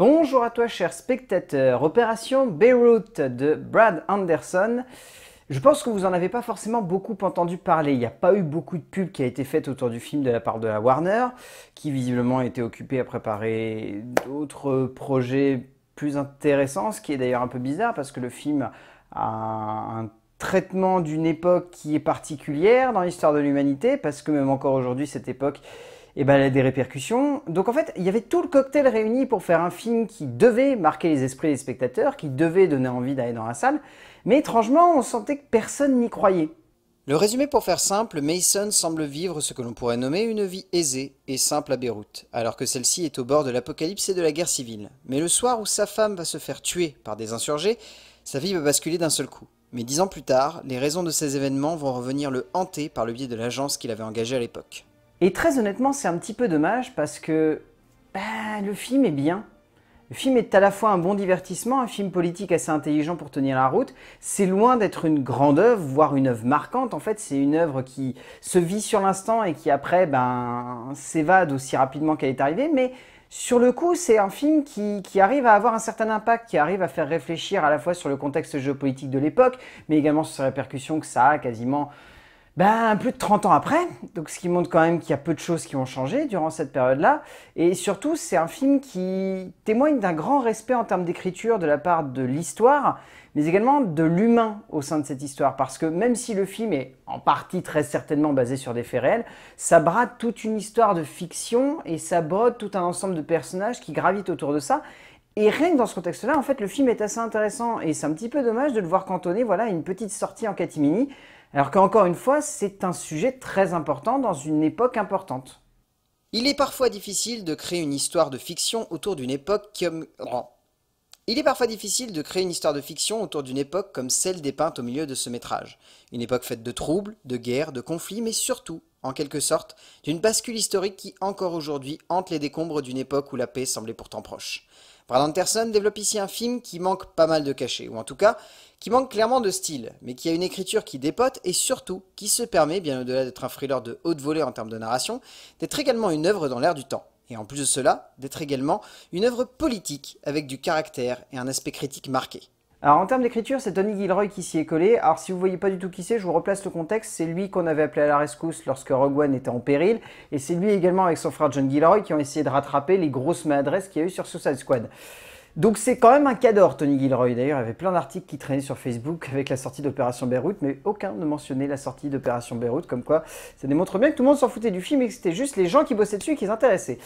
Bonjour à toi cher spectateur, Opération Beirut de Brad Anderson. Je pense que vous n'en avez pas forcément beaucoup entendu parler. Il n'y a pas eu beaucoup de pub qui a été faite autour du film de la part de la Warner, qui visiblement était occupée à préparer d'autres projets plus intéressants, ce qui est d'ailleurs un peu bizarre parce que le film a un traitement d'une époque qui est particulière dans l'histoire de l'humanité, parce que même encore aujourd'hui, cette époque et eh ben, elle a des répercussions. Donc en fait, il y avait tout le cocktail réuni pour faire un film qui devait marquer les esprits des spectateurs, qui devait donner envie d'aller dans la salle, mais étrangement, on sentait que personne n'y croyait. Le résumé pour faire simple, Mason semble vivre ce que l'on pourrait nommer une vie aisée et simple à Beyrouth, alors que celle-ci est au bord de l'apocalypse et de la guerre civile. Mais le soir où sa femme va se faire tuer par des insurgés, sa vie va basculer d'un seul coup. Mais dix ans plus tard, les raisons de ces événements vont revenir le hanter par le biais de l'agence qu'il avait engagée à l'époque. Et très honnêtement, c'est un petit peu dommage parce que ben, le film est bien. Le film est à la fois un bon divertissement, un film politique assez intelligent pour tenir la route. C'est loin d'être une grande œuvre, voire une œuvre marquante. En fait, c'est une œuvre qui se vit sur l'instant et qui après ben, s'évade aussi rapidement qu'elle est arrivée. Mais sur le coup, c'est un film qui, qui, arrive à avoir un certain impact, qui arrive à faire réfléchir à la fois sur le contexte géopolitique de l'époque, mais également sur ses répercussions que ça a quasiment ben, plus de 30 ans après, donc ce qui montre quand même qu'il y a peu de choses qui ont changé durant cette période-là. Et surtout, c'est un film qui témoigne d'un grand respect en termes d'écriture de la part de l'histoire, mais également de l'humain au sein de cette histoire. Parce que même si le film est en partie très certainement basé sur des faits réels, ça brade toute une histoire de fiction et ça brode tout un ensemble de personnages qui gravitent autour de ça. Et rien que dans ce contexte-là, en fait, le film est assez intéressant et c'est un petit peu dommage de le voir cantonner voilà, une petite sortie en catimini. Alors qu'encore une fois, c'est un sujet très important dans une époque importante. Il est parfois difficile de créer une histoire de fiction autour d'une époque comme... Il est parfois difficile de créer une histoire de fiction autour d'une époque comme celle dépeinte au milieu de ce métrage. Une époque faite de troubles, de guerres, de conflits, mais surtout, en quelque sorte, d'une bascule historique qui encore aujourd'hui hante les décombres d'une époque où la paix semblait pourtant proche. Brad Anderson développe ici un film qui manque pas mal de cachet, ou en tout cas, qui manque clairement de style, mais qui a une écriture qui dépote et surtout qui se permet, bien au-delà d'être un thriller de haute volée en termes de narration, d'être également une œuvre dans l'air du temps. Et en plus de cela, d'être également une œuvre politique avec du caractère et un aspect critique marqué. Alors en termes d'écriture, c'est Tony Gilroy qui s'y est collé. Alors si vous voyez pas du tout qui c'est, je vous replace le contexte. C'est lui qu'on avait appelé à la rescousse lorsque Rogue One était en péril, et c'est lui également avec son frère John Gilroy qui ont essayé de rattraper les grosses maladresses qu'il y a eu sur Suicide Squad. Donc c'est quand même un cadeau Tony Gilroy. D'ailleurs, il y avait plein d'articles qui traînaient sur Facebook avec la sortie d'Opération Beyrouth, mais aucun ne mentionnait la sortie d'Opération Beyrouth, comme quoi ça démontre bien que tout le monde s'en foutait du film et que c'était juste les gens qui bossaient dessus qui s'intéressaient.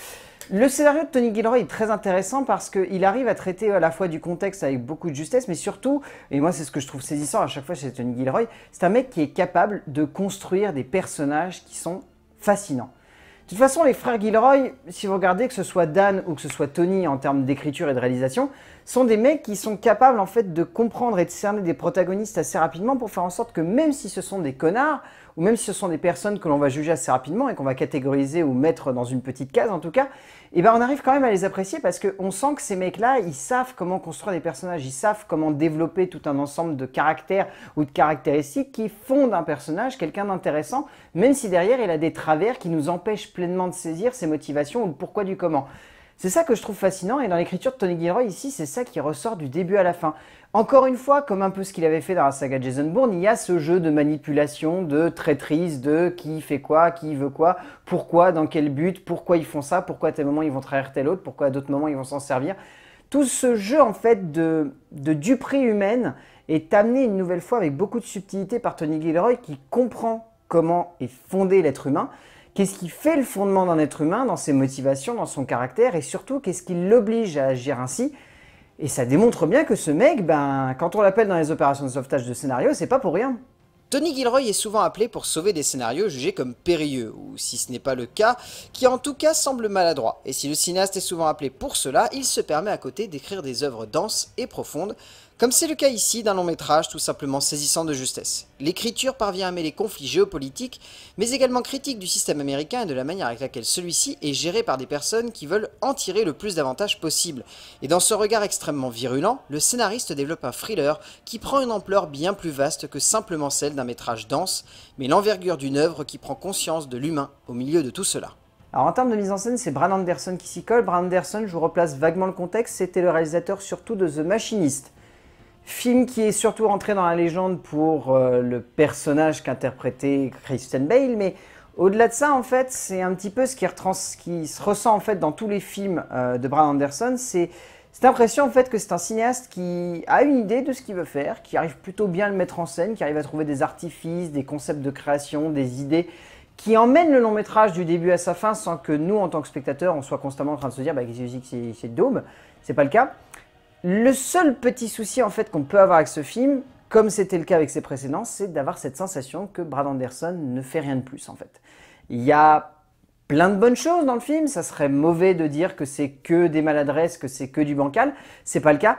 Le scénario de Tony Gilroy est très intéressant parce qu'il arrive à traiter à la fois du contexte avec beaucoup de justesse, mais surtout, et moi c'est ce que je trouve saisissant à chaque fois chez Tony Gilroy, c'est un mec qui est capable de construire des personnages qui sont fascinants. De toute façon, les frères Gilroy, si vous regardez que ce soit Dan ou que ce soit Tony en termes d'écriture et de réalisation, sont des mecs qui sont capables en fait de comprendre et de cerner des protagonistes assez rapidement pour faire en sorte que même si ce sont des connards, ou même si ce sont des personnes que l'on va juger assez rapidement et qu'on va catégoriser ou mettre dans une petite case en tout cas, eh ben on arrive quand même à les apprécier parce qu'on sent que ces mecs-là, ils savent comment construire des personnages, ils savent comment développer tout un ensemble de caractères ou de caractéristiques qui font d'un personnage quelqu'un d'intéressant, même si derrière il a des travers qui nous empêchent pleinement de saisir ses motivations ou le pourquoi du comment. C'est ça que je trouve fascinant et dans l'écriture de Tony Gilroy ici, c'est ça qui ressort du début à la fin. Encore une fois, comme un peu ce qu'il avait fait dans la saga Jason Bourne, il y a ce jeu de manipulation, de traîtrise, de qui fait quoi, qui veut quoi, pourquoi, dans quel but, pourquoi ils font ça, pourquoi à tel moment ils vont trahir tel autre, pourquoi à d'autres moments ils vont s'en servir. Tout ce jeu en fait de, de duperie humaine est amené une nouvelle fois avec beaucoup de subtilité par Tony Gilroy qui comprend comment est fondé l'être humain Qu'est-ce qui fait le fondement d'un être humain dans ses motivations, dans son caractère et surtout qu'est-ce qui l'oblige à agir ainsi Et ça démontre bien que ce mec, ben, quand on l'appelle dans les opérations de sauvetage de scénarios, c'est pas pour rien. Tony Gilroy est souvent appelé pour sauver des scénarios jugés comme périlleux, ou si ce n'est pas le cas, qui en tout cas semblent maladroits. Et si le cinéaste est souvent appelé pour cela, il se permet à côté d'écrire des œuvres denses et profondes, comme c'est le cas ici d'un long métrage tout simplement saisissant de justesse. L'écriture parvient à mêler conflits géopolitiques, mais également critiques du système américain et de la manière avec laquelle celui-ci est géré par des personnes qui veulent en tirer le plus d'avantages possible. Et dans ce regard extrêmement virulent, le scénariste développe un thriller qui prend une ampleur bien plus vaste que simplement celle d'un métrage dense, mais l'envergure d'une œuvre qui prend conscience de l'humain au milieu de tout cela. Alors en termes de mise en scène, c'est Bran Anderson qui s'y colle. Bran Anderson, je vous replace vaguement le contexte, c'était le réalisateur surtout de The Machinist. Film qui est surtout rentré dans la légende pour euh, le personnage qu'interprétait Kristen Bale, mais au-delà de ça, en fait, c'est un petit peu ce qui, se ressent en fait dans tous les films euh, de Brian Anderson, c'est cette impression en fait que c'est un cinéaste qui a une idée de ce qu'il veut faire, qui arrive plutôt bien à le mettre en scène, qui arrive à trouver des artifices, des concepts de création, des idées, qui emmènent le long métrage du début à sa fin sans que nous, en tant que spectateurs, on soit constamment en train de se dire bah, qu'est-ce que c'est, c'est C'est pas le cas. Le seul petit souci en fait qu'on peut avoir avec ce film, comme c'était le cas avec ses précédents, c'est d'avoir cette sensation que Brad Anderson ne fait rien de plus en fait. Il y a plein de bonnes choses dans le film, ça serait mauvais de dire que c'est que des maladresses, que c'est que du bancal, c'est pas le cas.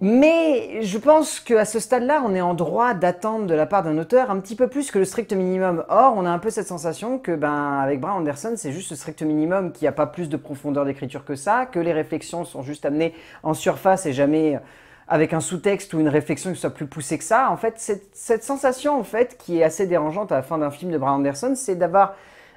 Mais je pense qu'à ce stade-là, on est en droit d'attendre de la part d'un auteur un petit peu plus que le strict minimum. Or, on a un peu cette sensation que, ben, avec Brian Anderson, c'est juste le strict minimum qui a pas plus de profondeur d'écriture que ça, que les réflexions sont juste amenées en surface et jamais euh, avec un sous-texte ou une réflexion qui soit plus poussée que ça. En fait, cette sensation, en fait, qui est assez dérangeante à la fin d'un film de Brian Anderson, c'est d'avoir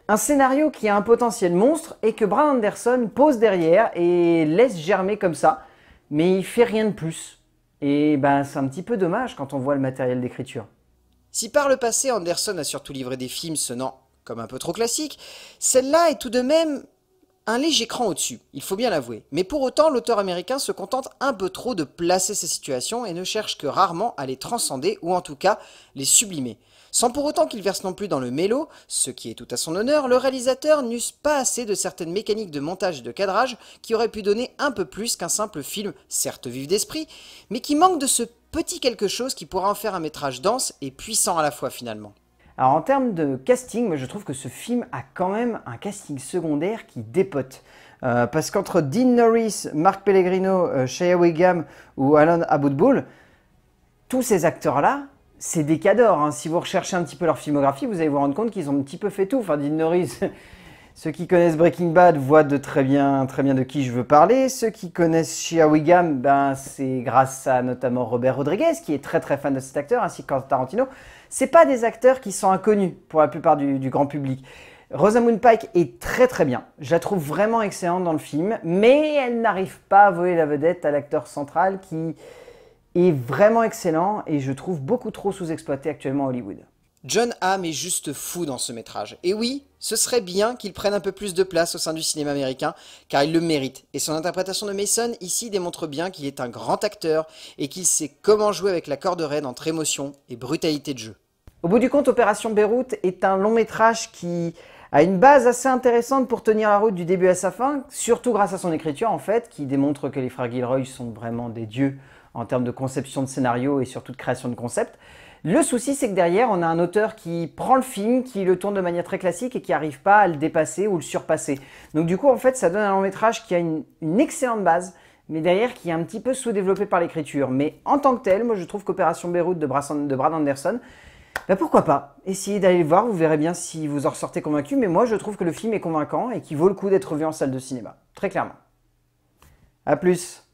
un scénario qui a un potentiel monstre et que Brian Anderson pose derrière et laisse germer comme ça mais il fait rien de plus. Et ben, c'est un petit peu dommage quand on voit le matériel d'écriture. Si par le passé Anderson a surtout livré des films sonnant comme un peu trop classiques, celle-là est tout de même un léger cran au-dessus, il faut bien l'avouer. Mais pour autant, l'auteur américain se contente un peu trop de placer ses situations et ne cherche que rarement à les transcender ou en tout cas les sublimer. Sans pour autant qu'il verse non plus dans le mélo, ce qui est tout à son honneur, le réalisateur n'use pas assez de certaines mécaniques de montage et de cadrage qui auraient pu donner un peu plus qu'un simple film, certes vif d'esprit, mais qui manque de ce petit quelque chose qui pourra en faire un métrage dense et puissant à la fois finalement. Alors en termes de casting, je trouve que ce film a quand même un casting secondaire qui dépote. Euh, parce qu'entre Dean Norris, Marc Pellegrino, euh, Shia ou Alan Aboudboul, tous ces acteurs-là, c'est des cadors. Hein. Si vous recherchez un petit peu leur filmographie, vous allez vous rendre compte qu'ils ont un petit peu fait tout. Enfin, Dean Norris, ceux qui connaissent Breaking Bad voient de très bien, très bien de qui je veux parler. Ceux qui connaissent Shia ben, c'est grâce à notamment Robert Rodriguez, qui est très très fan de cet acteur, ainsi que Tarantino. C'est pas des acteurs qui sont inconnus pour la plupart du, grand public. Rosamund Pike est très très bien. Je la trouve vraiment excellente dans le film, mais elle n'arrive pas à voler la vedette à l'acteur central qui est vraiment excellent et je trouve beaucoup trop sous-exploité actuellement à Hollywood. John Hamm est juste fou dans ce métrage. Et oui, ce serait bien qu'il prenne un peu plus de place au sein du cinéma américain, car il le mérite. Et son interprétation de Mason ici démontre bien qu'il est un grand acteur et qu'il sait comment jouer avec la corde raide entre émotion et brutalité de jeu. Au bout du compte, Opération Beyrouth est un long métrage qui a une base assez intéressante pour tenir la route du début à sa fin, surtout grâce à son écriture en fait, qui démontre que les frères Gilroy sont vraiment des dieux en termes de conception de scénario et surtout de création de concept. Le souci, c'est que derrière, on a un auteur qui prend le film, qui le tourne de manière très classique et qui n'arrive pas à le dépasser ou le surpasser. Donc du coup, en fait, ça donne un long métrage qui a une, excellente base, mais derrière qui est un petit peu sous-développé par l'écriture. Mais en tant que tel, moi je trouve qu'Opération Beyrouth de, Brad Anderson, ben pourquoi pas Essayez d'aller le voir, vous verrez bien si vous en ressortez convaincu, mais moi je trouve que le film est convaincant et qu'il vaut le coup d'être vu en salle de cinéma, très clairement. A plus